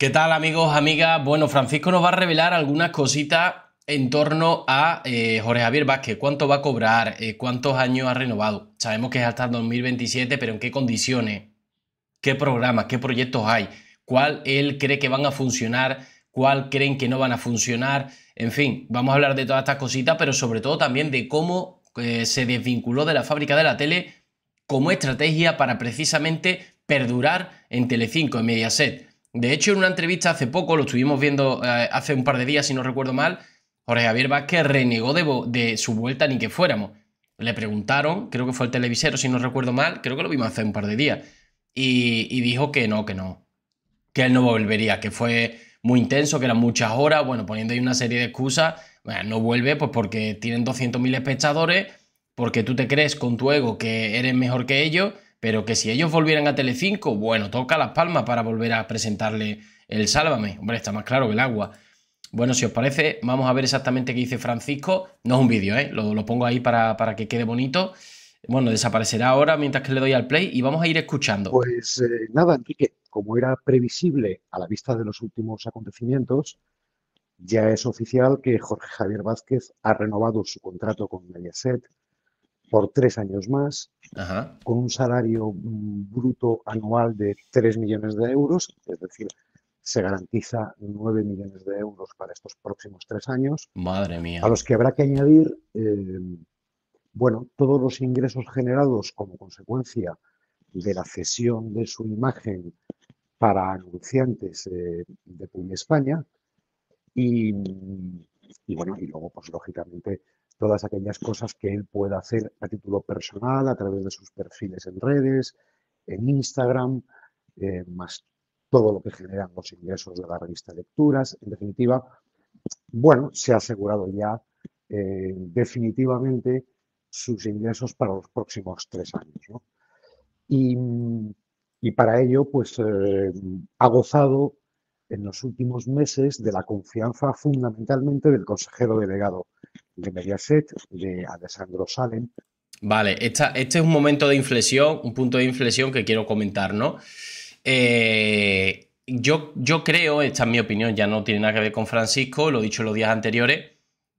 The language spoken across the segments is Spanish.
¿Qué tal amigos, amigas? Bueno, Francisco nos va a revelar algunas cositas en torno a eh, Jorge Javier Vázquez. ¿Cuánto va a cobrar? Eh, ¿Cuántos años ha renovado? Sabemos que es hasta 2027, pero ¿en qué condiciones? ¿Qué programas? ¿Qué proyectos hay? ¿Cuál él cree que van a funcionar? ¿Cuál creen que no van a funcionar? En fin, vamos a hablar de todas estas cositas, pero sobre todo también de cómo eh, se desvinculó de la fábrica de la tele como estrategia para precisamente perdurar en Telecinco, en Mediaset. De hecho, en una entrevista hace poco, lo estuvimos viendo eh, hace un par de días, si no recuerdo mal, Jorge Javier Vázquez renegó de, de, su vuelta ni que fuéramos. Le preguntaron, creo que fue el televisero, si no recuerdo mal, creo que lo vimos hace un par de días, y, dijo que no, que no, que él no volvería, que fue muy intenso, que eran muchas horas, bueno, poniendo ahí una serie de excusas, no vuelve pues porque tienen 200.000 espectadores, porque tú te crees con tu ego que eres mejor que ellos pero que si ellos volvieran a Telecinco, bueno, toca las palmas para volver a presentarle el Sálvame. Hombre, está más claro que el agua. Bueno, si os parece, vamos a ver exactamente qué dice Francisco. No es un vídeo, ¿eh? Lo, pongo ahí para, que quede bonito. Bueno, desaparecerá ahora mientras que le doy al play y vamos a ir escuchando. Pues eh, nada, Enrique, como era previsible a la vista de los últimos acontecimientos, ya es oficial que Jorge Javier Vázquez ha renovado su contrato con Mediaset por tres años más, con un salario mm, bruto anual de 3 millones de euros, es decir, se garantiza 9 millones de euros para estos próximos tres años. Madre mía. A los que habrá que añadir, eh, bueno, todos los ingresos generados como consecuencia de la cesión de su imagen para anunciantes eh, de Puy España y, y, bueno, y luego, pues lógicamente, todas aquellas cosas que él pueda hacer a título personal, a través de sus perfiles en redes, en Instagram, eh, más todo lo que generan los ingresos de la revista Lecturas. En definitiva, bueno, se ha asegurado ya eh, definitivamente sus ingresos para los próximos tres años. Y, para ello, pues eh, ha gozado en los últimos meses de la confianza fundamentalmente del consejero delegado de Mediaset, de Alessandro Salen... Vale, este es un momento de inflexión, un punto de inflexión que quiero comentar, ¿no? Eh, yo, yo creo, esta es mi opinión, ya no tiene nada que ver con Francisco, lo he dicho los días anteriores,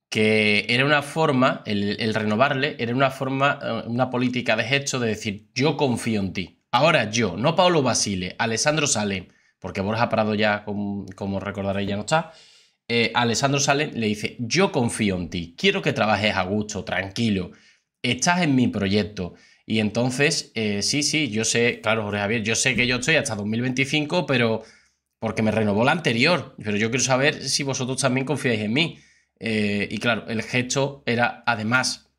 que era una forma, el, renovarle, era una forma, eh, una política de gesto de decir, yo confío en ti. Ahora yo, no Paolo Basile, Alessandro Salem, porque Borja Prado ya, como, como recordaréis, ya no está eh, Alessandro Sales le dice, yo confío en ti, quiero que trabajes a gusto, tranquilo, estás en mi proyecto. Y entonces, eh, sí, sí, yo sé, claro, Jorge Javier, yo sé que yo estoy hasta 2025, pero porque me renovó la anterior, pero yo quiero saber si vosotros también confiáis en mí. Eh, y claro, el gesto era, además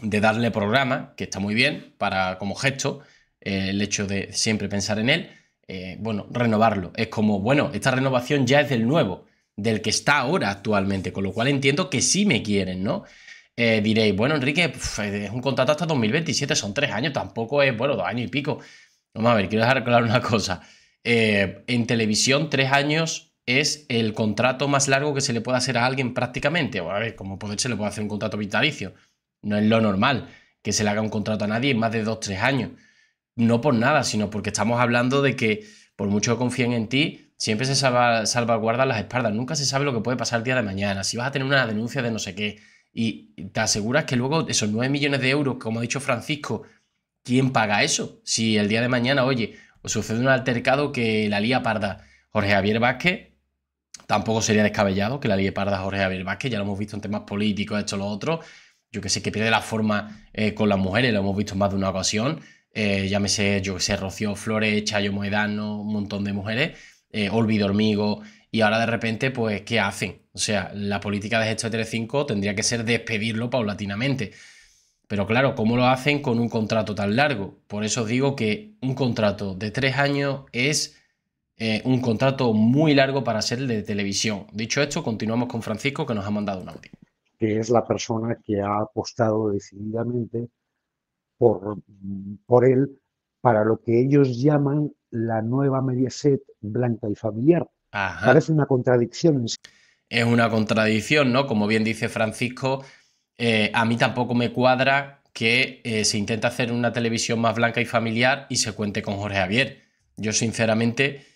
de darle programa, que está muy bien para como gesto, eh, el hecho de siempre pensar en él, bueno, renovarlo. Es como, bueno, esta renovación ya es del nuevo del que está ahora actualmente, con lo cual entiendo que sí me quieren, ¿no? Eh, diréis, bueno, Enrique, es un contrato hasta 2027, son tres años, tampoco es, bueno, dos años y pico. Vamos a ver, quiero dejar claro una cosa. Eh, en televisión, tres años es el contrato más largo que se le puede hacer a alguien prácticamente. Bueno, a ver, como puede se le puede hacer un contrato vitalicio. No es lo normal que se le haga un contrato a nadie en más de dos, tres años. No por nada, sino porque estamos hablando de que, por mucho que confíen en ti, Siempre se salva, salvaguardan las espaldas, nunca se sabe lo que puede pasar el día de mañana, si vas a tener una denuncia de no sé qué. Y te aseguras que luego esos 9 millones de euros, como ha dicho Francisco, ¿quién paga eso? Si el día de mañana, oye, sucede un altercado que la lía parda Jorge Javier Vázquez, tampoco sería descabellado que la lía parda Jorge Javier Vázquez, ya lo hemos visto en temas políticos, esto, lo otro, yo que sé, que pierde la forma eh, con las mujeres, lo hemos visto en más de una ocasión, eh, llámese, yo que sé, Rocío Flores, Chayo Moedano, un montón de mujeres eh, olvido Hormigo, y ahora de repente, pues, ¿qué hacen? O sea, la política de gesto 5 tendría que ser despedirlo paulatinamente. Pero claro, ¿cómo lo hacen con un contrato tan largo? Por eso os digo que un contrato de tres años es eh, un contrato muy largo para ser de televisión. Dicho esto, continuamos con Francisco, que nos ha mandado un audio. Que es la persona que ha apostado decididamente por, por él para lo que ellos llaman la nueva Mediaset blanca y familiar. Parece una contradicción. Es una contradicción, ¿no? Como bien dice Francisco, eh, a mí tampoco me cuadra que eh, se intenta hacer una televisión más blanca y familiar y se cuente con Jorge Javier. Yo sinceramente,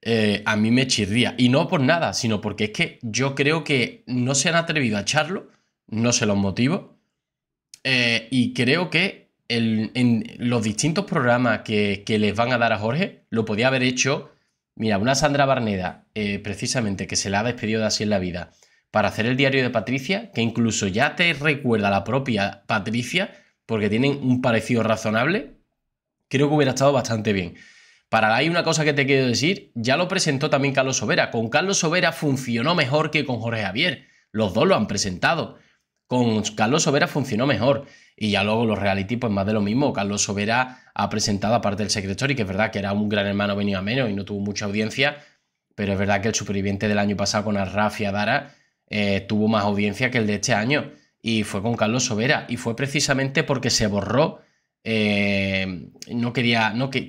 eh, a mí me chirría. Y no por nada, sino porque es que yo creo que no se han atrevido a echarlo, no se los motivo y creo que en los distintos programas que, que les van a dar a Jorge, lo podía haber hecho Mira, una Sandra Barneda, eh, precisamente, que se la ha despedido de así en la vida, para hacer el diario de Patricia, que incluso ya te recuerda la propia Patricia, porque tienen un parecido razonable, creo que hubiera estado bastante bien. Para ahí una cosa que te quiero decir, ya lo presentó también Carlos Sobera. Con Carlos Sobera funcionó mejor que con Jorge Javier. Los dos lo han presentado con Carlos Sobera funcionó mejor. Y ya luego los reality, pues más de lo mismo. Carlos Sobera ha presentado, aparte del Secretory, que es verdad que era un gran hermano venido a menos y no tuvo mucha audiencia, pero es verdad que el superviviente del año pasado con Arraf y eh, tuvo más audiencia que el de este año. Y fue con Carlos Sobera. Y fue precisamente porque se borró. Eh, no quería. No, que,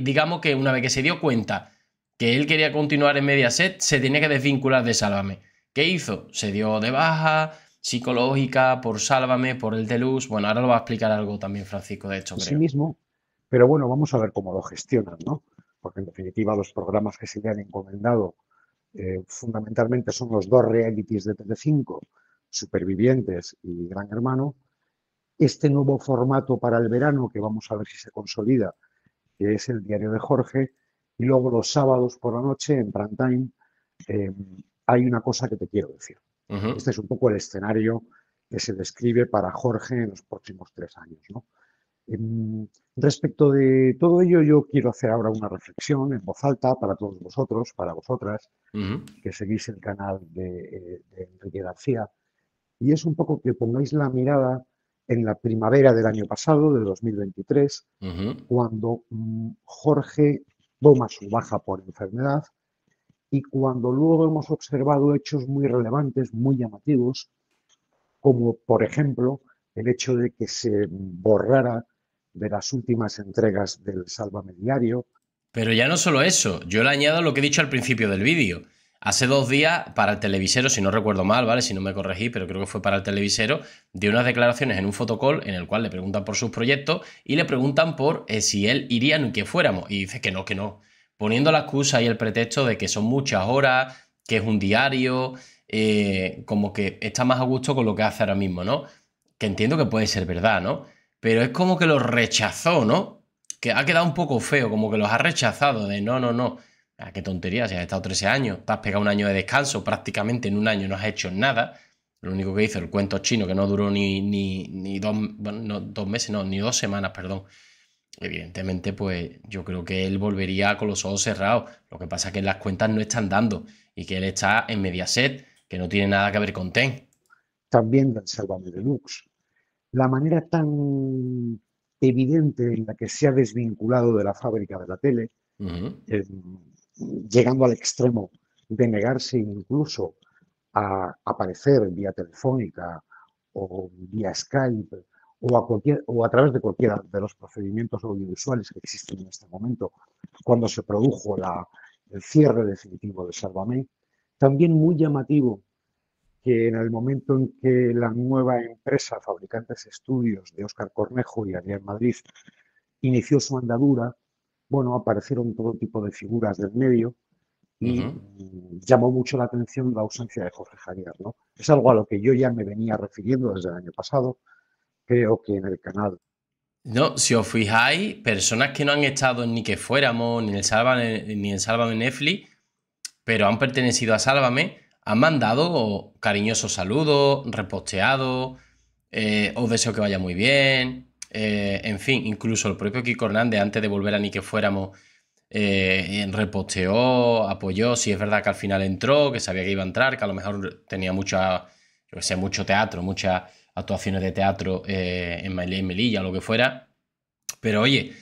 digamos que una vez que se dio cuenta que él quería continuar en Mediaset, se tenía que desvincular de Sálvame. ¿Qué hizo? Se dio de baja psicológica, por Sálvame, por el de Luz... Bueno, ahora lo va a explicar algo también Francisco, de hecho, Sí mismo, pero bueno, vamos a ver cómo lo gestionan, ¿no? Porque en definitiva los programas que se le han encomendado eh, fundamentalmente son los dos realities de T5 Supervivientes y Gran Hermano. Este nuevo formato para el verano, que vamos a ver si se consolida, que es el diario de Jorge, y luego los sábados por la noche en prime time, eh, hay una cosa que te quiero decir. Este es un poco el escenario que se describe para Jorge en los próximos tres años. ¿no? Em, respecto de todo ello, yo quiero hacer ahora una reflexión en voz alta para todos vosotros, para vosotras, que seguís el canal eh, de, Enrique García. Y es un poco que pongáis la mirada en la primavera del año pasado, del 2023, cuando mm, Jorge toma su baja por enfermedad y cuando luego hemos observado hechos muy relevantes, muy llamativos, como por ejemplo el hecho de que se borrara de las últimas entregas del salvamediario. Pero ya no solo eso, yo le añado lo que he dicho al principio del vídeo. Hace dos días, para el televisero, si no recuerdo mal, ¿vale? Si no me corregí, pero creo que fue para el televisero, dio unas declaraciones en un fotocall en el cual le preguntan por sus proyectos y le preguntan por eh, si él iría ni que fuéramos. Y dice que no, que no, poniendo la excusa y el pretexto de que son muchas horas, que es un diario, eh, como que está más a gusto con lo que hace ahora mismo, ¿no? Que entiendo que puede ser verdad, ¿no? Pero es como que lo rechazó, ¿no? Que ha quedado un poco feo, como que los ha rechazado, de no, no, no. Ah, qué tontería, si has estado 13 años, te has pegado un año de descanso, prácticamente en un año no has hecho nada. Lo único que hizo el cuento chino, que no duró ni, dos, dos meses, ni dos semanas, perdón evidentemente, pues yo creo que él volvería con los ojos cerrados. Lo que pasa es que las cuentas no están dando y que él está en Mediaset, que no tiene nada que ver con TEN. También Salvador de Deluxe. La manera tan evidente en la que se ha desvinculado de la fábrica de la tele, llegando al extremo de negarse incluso a aparecer en vía telefónica o vía Skype o a, cualquier, o través de cualquiera de los procedimientos audiovisuales que existen en este momento, cuando se produjo el cierre definitivo de Salvamé. También muy llamativo que en el momento en que la nueva empresa Fabricantes Estudios de Óscar Cornejo y Ariel Madrid inició su andadura, bueno, aparecieron todo tipo de figuras del medio y llamó mucho la atención la ausencia de Jorge Javier, ¿no? Es algo a lo que yo ya me venía refiriendo desde el año pasado, creo en el canal. No, si os fijáis, personas que no han estado ni que fuéramos, ni en Sálvame, ni en Netflix, pero han pertenecido a Sálvame, han mandado cariñosos saludos, reposteado eh, os deseo que vaya muy bien, eh, en fin, incluso el propio Kiko Hernández, antes de volver a ni que fuéramos, eh, reposteó, apoyó, si es verdad que al final entró, que sabía que iba a entrar, que a lo mejor tenía mucha, yo mucho teatro, mucha actuaciones de teatro eh, en, Melilla o lo que fuera. Pero oye,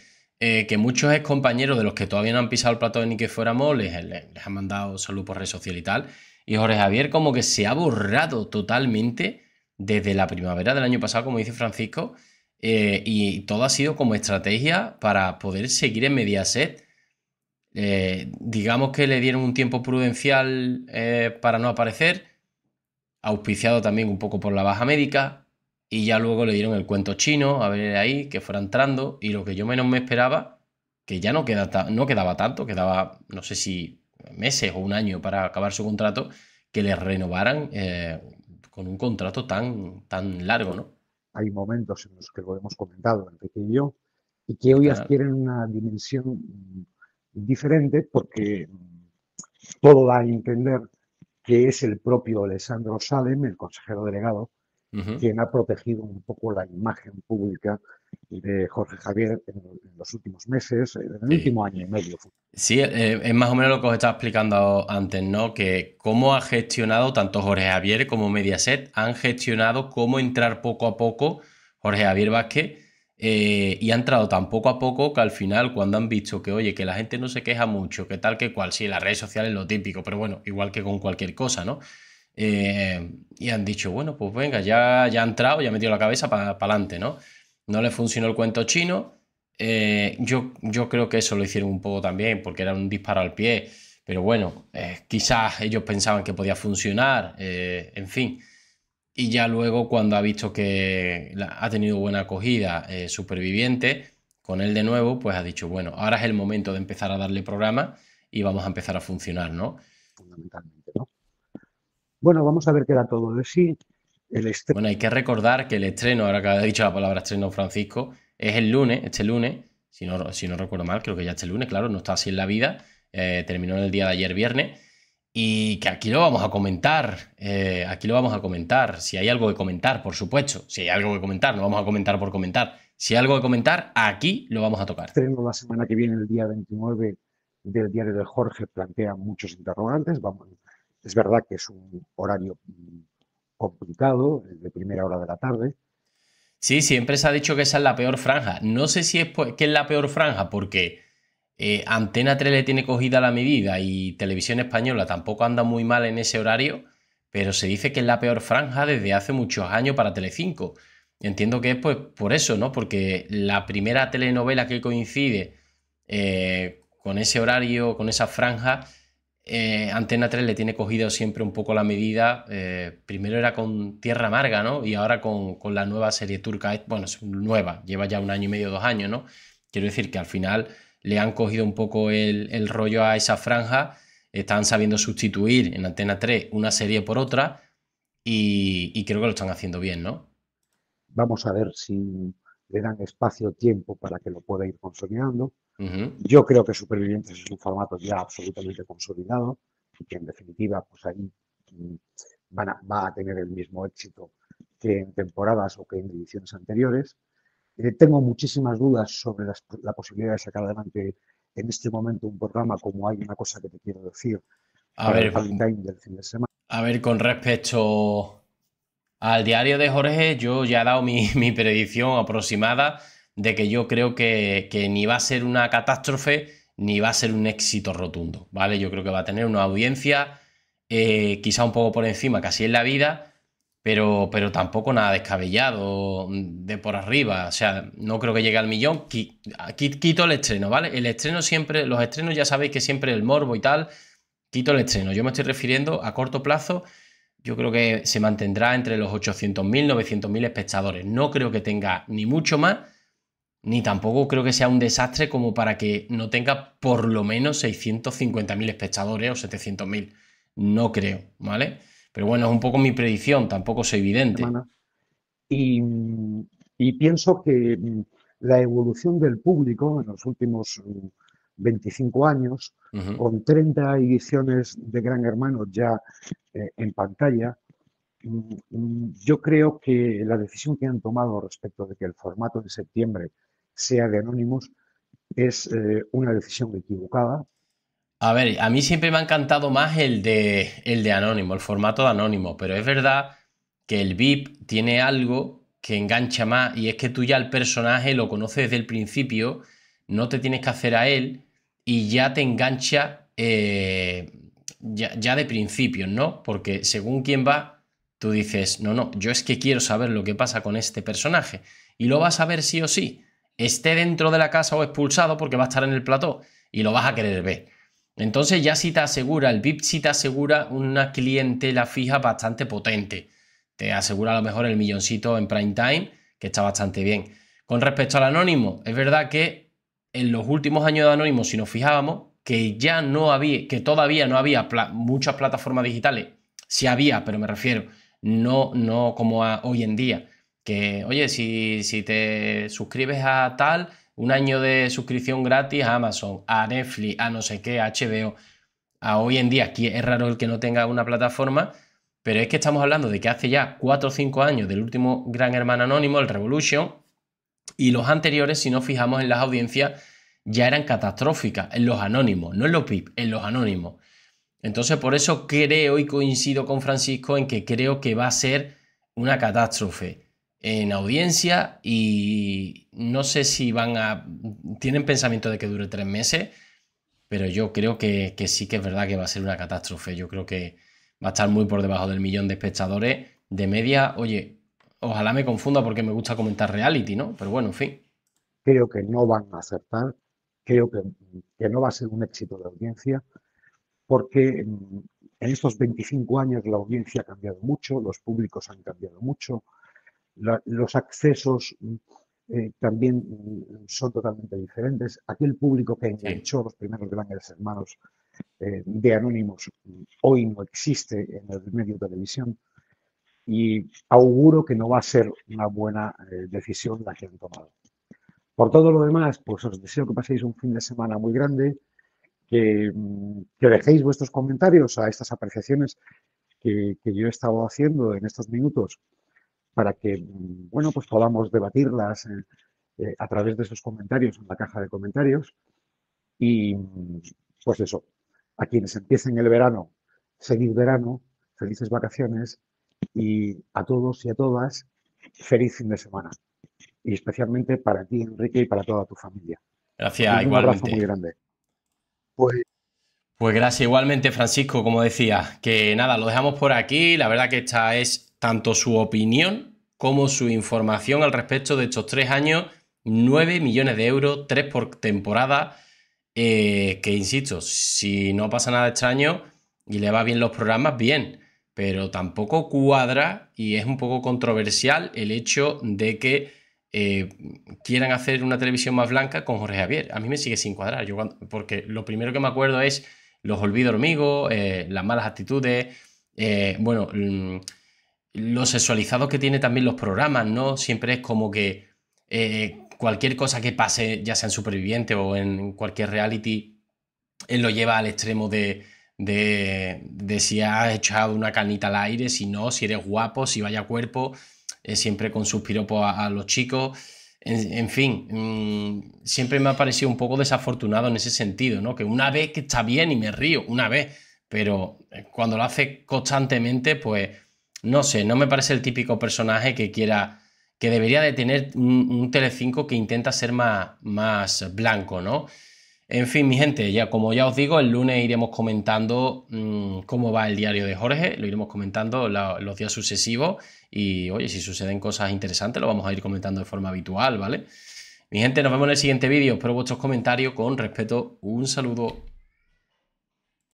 eh, que muchos ex compañeros de los que todavía no han pisado el plato de ni que fuéramos les, han mandado salud por red social y tal. Y Jorge Javier como que se ha borrado totalmente desde la primavera del año pasado, como dice Francisco, eh, y todo ha sido como estrategia para poder seguir en Mediaset. Eh, digamos que le dieron un tiempo prudencial para no aparecer, auspiciado también un poco por la baja médica, y ya luego le dieron el cuento chino, a ver ahí, que fuera entrando, y lo que yo menos me esperaba, que ya no, queda no quedaba tanto, quedaba no sé si meses o un año para acabar su contrato, que le renovaran eh, con un contrato tan, tan largo, ¿no? Hay momentos en los que lo hemos comentado, Enrique y yo, y que hoy adquieren una dimensión diferente porque todo da a entender que es el propio Alessandro Salem, el consejero delegado, quien ha protegido un poco la imagen pública de Jorge Javier en los últimos meses, eh, en el último año y medio. Sí, eh, es más o menos lo que os estaba explicando antes, ¿no? Que cómo ha gestionado tanto Jorge Javier como Mediaset, han gestionado cómo entrar poco a poco Jorge Javier Vázquez eh, y ha entrado tan poco a poco que al final cuando han visto que, oye, que la gente no se queja mucho, que tal que cual, sí, las redes sociales es lo típico, pero bueno, igual que con cualquier cosa, ¿no? Eh, y han dicho, bueno, pues venga, ya, ya ha entrado, ya ha metido la cabeza para adelante, ¿no? No le funcionó el cuento chino. Eh, yo, yo creo que eso lo hicieron un poco también, porque era un disparo al pie. Pero bueno, eh, quizás ellos pensaban que podía funcionar, en fin. Y ya luego, cuando ha visto que ha tenido buena acogida Superviviente, con él de nuevo, pues ha dicho, bueno, ahora es el momento de empezar a darle programa y vamos a empezar a funcionar, ¿no? Fundamentalmente. Bueno, vamos a ver qué da todo de sí. Bueno, hay que recordar que el estreno, ahora que ha dicho la palabra estreno Francisco, es el lunes, este lunes, si no, recuerdo mal, creo que ya este lunes, claro, no está así en la vida, eh, terminó el día de ayer viernes, y que aquí lo vamos a comentar, eh, aquí lo vamos a comentar, si hay algo que comentar, por supuesto, si hay algo que comentar, no vamos a comentar por comentar, si hay algo que comentar, aquí lo vamos a tocar. Estreno la semana que viene, el día 29 del diario de Jorge, plantea muchos interrogantes, vamos es verdad que es un horario mm, complicado, de primera hora de la tarde. Sí, siempre se ha dicho que esa es la peor franja. No sé si es que es la peor franja porque eh, Antena 3 le tiene cogida la medida y Televisión Española tampoco anda muy mal en ese horario, pero se dice que es la peor franja desde hace muchos años para Telecinco. Entiendo que es pues por eso, ¿no? Porque la primera telenovela que coincide eh, con ese horario, con esa franja, eh, Antena 3 le tiene cogido siempre un poco la medida. Eh, primero era con Tierra Amarga, ¿no? Y ahora con, la nueva serie turca. Bueno, es nueva, lleva ya un año y medio, dos años, ¿no? Quiero decir que al final le han cogido un poco el, rollo a esa franja. Están sabiendo sustituir en Antena 3 una serie por otra. Y, creo que lo están haciendo bien, ¿no? Vamos a ver si le dan espacio, tiempo para que lo pueda ir consolidando. Yo creo que Supervivientes es un formato ya absolutamente consolidado y que en definitiva pues ahí mm, va a tener el mismo éxito que en temporadas o que en ediciones anteriores. Eh, tengo muchísimas dudas sobre la posibilidad de sacar adelante en este momento un programa como hay una cosa que te quiero decir a ver, A ver, con respecto al diario de Jorge, yo ya he dado mi predicción aproximada de que yo creo que, ni va a ser una catástrofe ni va a ser un éxito rotundo, ¿vale? Yo creo que va a tener una audiencia eh, quizá un poco por encima, casi en la vida, pero, pero tampoco nada descabellado de por arriba. O sea, no creo que llegue al millón. Quito el estreno, ¿vale? El estreno siempre, los estrenos ya sabéis que siempre el morbo y tal, quito el estreno. Yo me estoy refiriendo a corto plazo. Yo creo que se mantendrá entre los 800.000, 900.000 espectadores. No creo que tenga ni mucho más ni tampoco creo que sea un desastre como para que no tenga por lo menos 650.000 espectadores o 700.000. No creo, ¿vale? Pero bueno, es un poco mi predicción, tampoco soy evidente. Y, pienso que mm, la evolución del público en los últimos 25 mm, años, con 30 ediciones de Gran Hermano ya eh, en pantalla, mm, yo creo que la decisión que han tomado respecto de que el formato de septiembre sea de anónimos, es eh, una decisión equivocada. A ver, a mí siempre me ha encantado más el de, el de Anónimo, el formato de Anónimo, pero es verdad que el VIP tiene algo que engancha más y es que tú ya el personaje lo conoces desde el principio, no te tienes que hacer a él y ya te engancha eh, ya, ya, de principio, ¿no? Porque según quién va, tú dices, no, no, yo es que quiero saber lo que pasa con este personaje y lo vas a ver sí o sí esté dentro de la casa o expulsado porque va a estar en el plató y lo vas a querer ver. Entonces ya si te asegura, el VIP si te asegura una clientela fija bastante potente. Te asegura a lo mejor el milloncito en prime time, que está bastante bien. Con respecto al anónimo, es verdad que en los últimos años de anónimo, si nos fijábamos, que ya no había, que todavía no había muchas plataformas digitales. Sí había, pero me refiero, no, no como hoy en día que, oye, si, te suscribes a tal, un año de suscripción gratis a Amazon, a Netflix, a no sé qué, a HBO, hoy en día, aquí es raro el que no tenga una plataforma, pero es que estamos hablando de que hace ya 4 o 5 años del último Gran Hermano Anónimo, el Revolution, y los anteriores, si nos fijamos en las audiencias, ya eran catastróficas en los anónimos, no en los PIB, en los anónimos. Entonces, por eso creo y coincido con Francisco en que creo que va a ser una catástrofe en audiencia y no sé si van a... tienen pensamiento de que dure tres meses, pero yo creo que, sí que es verdad que va a ser una catástrofe. Yo creo que va a estar muy por debajo del millón de espectadores de media. Oye, ojalá me confunda porque me gusta comentar reality, ¿no? Pero bueno, en fin. Creo que no van a acertar, creo que, que no va a ser un éxito de audiencia, porque mm, en estos 25 años la audiencia ha cambiado mucho, los públicos han cambiado mucho, los accesos eh, también mm, son totalmente diferentes. Aquel público que enganchó los primeros grandes hermanos eh, de Anónimos mm, hoy no existe en el medio de televisión y auguro que no va a ser una buena eh, decisión la que han tomado. Por todo lo demás, pues os deseo que paséis un fin de semana muy grande, que, mm, dejéis vuestros comentarios a estas apreciaciones que, que yo he estado haciendo en estos minutos para que, mm, bueno, pues podamos debatirlas eh, eh, a través de esos comentarios en la caja de comentarios. Y mm, pues eso, a quienes empiecen el verano, seguir verano, felices vacaciones y a todos y a todas, feliz fin de semana. Y especialmente para ti, Enrique, y para toda tu familia. Gracias, un Un abrazo muy grande. Pues... pues gracias igualmente, Francisco, como decía, que nada, lo dejamos por aquí. La verdad que esta es tanto su opinión como su información al respecto de estos tres años, 9 millones de euros, tres por temporada, eh, que insisto, si no pasa nada extraño este y le va bien los programas, bien, pero tampoco cuadra y es un poco controversial el hecho de que eh, quieran hacer una televisión más blanca con Jorge Javier. A mí me sigue sin cuadrar, yo porque lo primero que me acuerdo es los olvidos hormigos, eh, las malas actitudes, bueno... Mm, lo sexualizado que tiene también los programas, ¿no? Siempre es como que eh, cualquier cosa que pase, ya sea en Superviviente o en cualquier reality, él eh, lo lleva al extremo de, de, si ha echado una canita al aire, si no, si eres guapo, si vaya cuerpo, eh, siempre con suspiro pues, a, los chicos. En, fin, mm, siempre me ha parecido un poco desafortunado en ese sentido, ¿no? Que una vez que está bien y me río, una vez, pero cuando lo hace constantemente, pues no sé, no me parece el típico personaje que quiera, que debería de tener un, tele Telecinco que intenta ser más, blanco, ¿no? En fin, mi gente, ya como ya os digo, el lunes iremos comentando mm, cómo va el diario de Jorge, lo iremos comentando los días sucesivos y oye, si suceden cosas interesantes lo vamos a ir comentando de forma habitual, ¿vale? Mi gente, nos vemos en el siguiente vídeo, espero vuestros comentarios, con respeto, un saludo.